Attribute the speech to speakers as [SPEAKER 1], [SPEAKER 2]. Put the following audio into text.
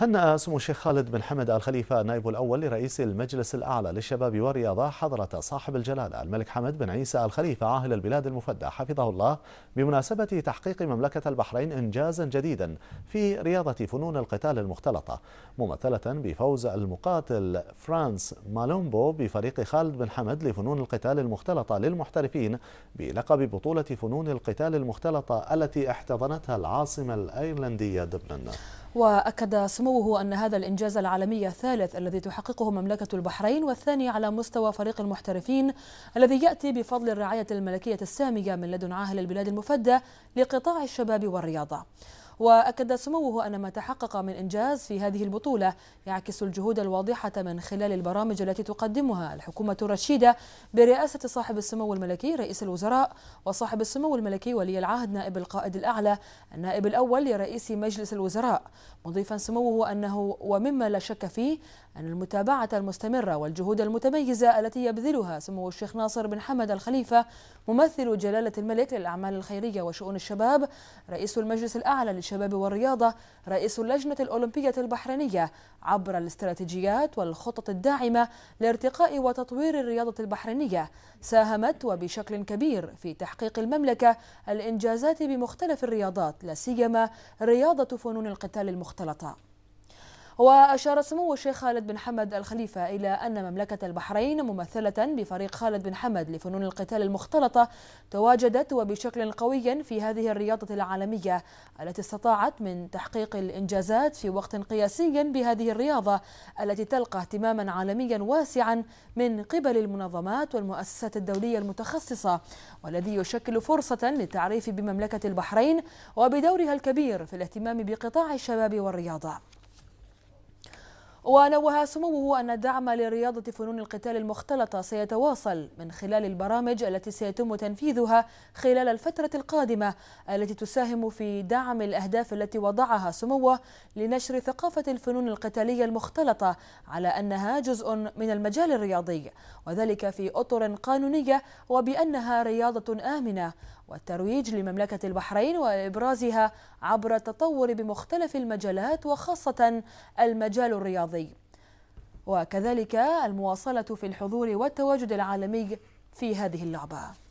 [SPEAKER 1] هنأ سمو الشيخ خالد بن حمد آل خليفة النائب الأول لرئيس المجلس الأعلى للشباب والرياضة حضرة صاحب الجلالة الملك حمد بن عيسى آل خليفة عاهل البلاد المفدى حفظه الله بمناسبة تحقيق مملكة البحرين إنجازا جديدا في رياضة فنون القتال المختلطة ممثلة بفوز المقاتل فرانس مالومبو بفريق خالد بن حمد لفنون القتال المختلطة للمحترفين بلقب بطولة فنون القتال المختلطة التي احتضنتها العاصمة الأيرلندية دبلن
[SPEAKER 2] وأكد سموه أن هذا الإنجاز العالمي الثالث الذي تحققه مملكة البحرين والثاني على مستوى فريق المحترفين الذي يأتي بفضل الرعاية الملكية السامية من لدن عاهل البلاد المفدى لقطاع الشباب والرياضة وأكد سموه أن ما تحقق من إنجاز في هذه البطولة يعكس الجهود الواضحة من خلال البرامج التي تقدمها الحكومة الرشيدة برئاسة صاحب السمو الملكي رئيس الوزراء وصاحب السمو الملكي ولي العهد نائب القائد الأعلى النائب الأول لرئيس مجلس الوزراء مضيفا سموه أنه ومما لا شك فيه أن المتابعة المستمرة والجهود المتميزة التي يبذلها سمو الشيخ ناصر بن حمد الخليفة ممثل جلالة الملك للأعمال الخيرية وشؤون الشباب رئيس المجلس الأعلى للشباب والرياضة رئيس اللجنة الأولمبية البحرينية عبر الاستراتيجيات والخطط الداعمة لارتقاء وتطوير الرياضة البحرينية ساهمت وبشكل كبير في تحقيق المملكة الإنجازات بمختلف الرياضات لا سيما رياضة فنون القتال المختلطة وأشار سمو الشيخ خالد بن حمد الخليفة إلى أن مملكة البحرين ممثلة بفريق خالد بن حمد لفنون القتال المختلطة تواجدت وبشكل قوي في هذه الرياضة العالمية التي استطاعت من تحقيق الإنجازات في وقت قياسي بهذه الرياضة التي تلقى اهتماما عالميا واسعا من قبل المنظمات والمؤسسات الدولية المتخصصة والذي يشكل فرصة للتعريف بمملكة البحرين وبدورها الكبير في الاهتمام بقطاع الشباب والرياضة ونوه سموه أن الدعم لرياضة فنون القتال المختلطة سيتواصل من خلال البرامج التي سيتم تنفيذها خلال الفترة القادمة التي تساهم في دعم الأهداف التي وضعها سموه لنشر ثقافة الفنون القتالية المختلطة على أنها جزء من المجال الرياضي وذلك في أطر قانونية وبأنها رياضة آمنة والترويج لمملكة البحرين وإبرازها عبر التطور بمختلف المجالات وخاصة المجال الرياضي وكذلك المواصلة في الحضور والتواجد العالمي في هذه اللعبة